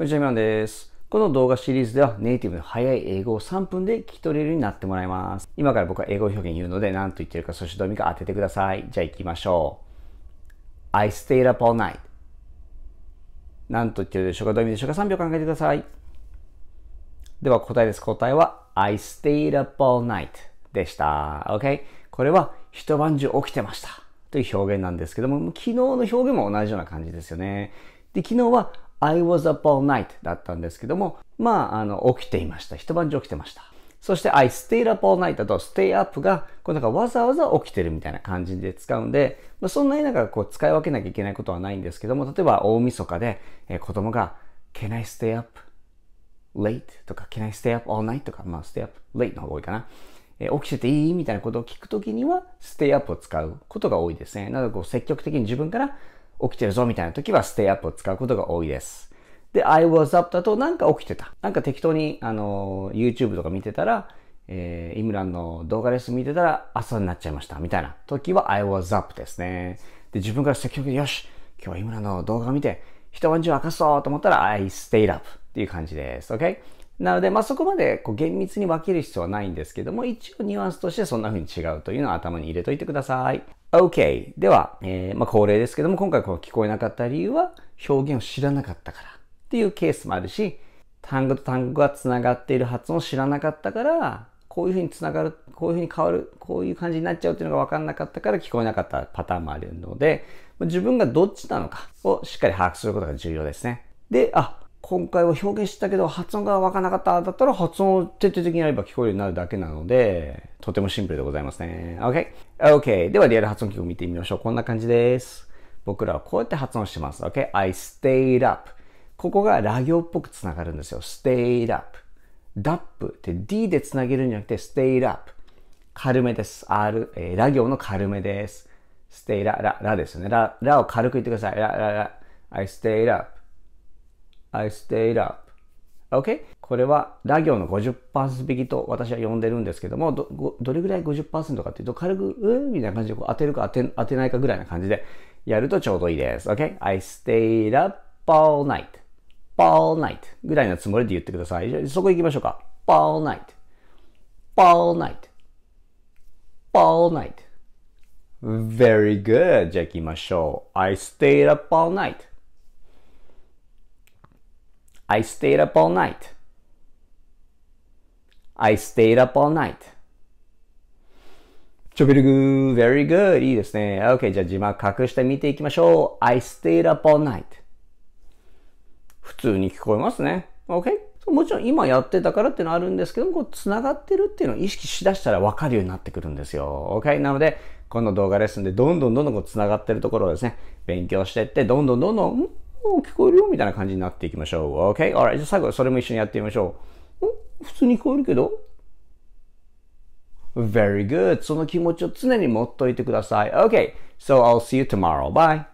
こんにちは、みなです。この動画シリーズではネイティブの早い英語を3分で聞き取れるようになってもらいます。今から僕は英語表現言うので何と言ってるかそしてどうい意味か当ててください。じゃあ行きましょう。I stayed up all night. 何と言ってるでしょうかどういう意味でしょうか ?3 秒考えてください。では答えです。答えは I stayed up all night でした。OK? これは一晩中起きてました。という表現なんですけども、昨日の表現も同じような感じですよね。で、昨日は I was up all night だったんですけども、まあ、あの、起きていました。一晩中起きてました。そして I stayed up all night だと stay up が、こうなんかわざわざ起きてるみたいな感じで使うんで、まあ、そんなになんかこう使い分けなきゃいけないことはないんですけども、例えば大晦日で、えー、子供が Can I stay up late? とか Can I stay up all night? とか、まあ stay up late の方が多いかな。えー、起きてていいみたいなことを聞くときには stay up を使うことが多いですね。なのでこう積極的に自分から起きてるぞみたいな時は stay up を使うことが多いです。で、I was up だとなんか起きてた。なんか適当に、あの、YouTube とか見てたら、えー、イムランの動画レッスン見てたら朝になっちゃいましたみたいな時は I was up ですね。で、自分から積極的によし、今日はイムランの動画見て、一晩中明かそうと思ったら I stayed up っていう感じです。OK? なので、まあ、そこまでこう厳密に分ける必要はないんですけども、一応ニュアンスとしてそんな風に違うというのは頭に入れといてください。OK。では、えー、まあ、恒例ですけども、今回こう聞こえなかった理由は、表現を知らなかったからっていうケースもあるし、単語と単語が繋がっている発音を知らなかったから、こういう風に繋がる、こういう風に変わる、こういう感じになっちゃうっていうのが分かんなかったから聞こえなかったパターンもあるので、自分がどっちなのかをしっかり把握することが重要ですね。で、あ、今回は表現したけど発音がわからなかっただったら発音を徹底的にやれば聞こえるようになるだけなので、とてもシンプルでございますね。OK? OK. ではリアル発音記号見てみましょう。こんな感じです。僕らはこうやって発音してます。OK? I stayed up. ここがラ行っぽくつながるんですよ。stayed up. ダップって D でつなげるんじゃなくて stayed up。軽めです。R、えー、ラ行の軽めです。stay ラ、ラ、ラですよね。ラ、ラを軽く言ってください。ラ、ラ、ラ。I stayed up. I stayed up. o k これは、ラ行の50%引きと私は呼んでるんですけども、ど、どれぐらい50%かっていうと、軽く、うーみたいな感じでこう当てるか当て当てないかぐらいな感じでやるとちょうどいいです。Okay? I stayed up all night. all night ぐらいのつもりで言ってください。そこ行きましょうか。all night. all night. all night. Very good. じゃあ行きましょう。I stayed up all night. I stayed up all night. I stayed up all night. ちょびルグー、very good. いいですね。OK, じゃあ字幕隠して見ていきましょう。I stayed up all night. 普通に聞こえますね。OK? もちろん今やってたからっていうのはあるんですけども、こう繋がってるっていうのを意識しだしたら分かるようになってくるんですよ。OK? なので、この動画レッスンでどんどんどんどんこう繋がってるところをですね、勉強していって、どんどんどんどん、聞こえるよみたいな感じになっていきましょう。OK? Alright. じゃあ最後、それも一緒にやってみましょう。普通に聞こえるけど Very good. その気持ちを常に持っといてください。OK. So I'll see you tomorrow. Bye.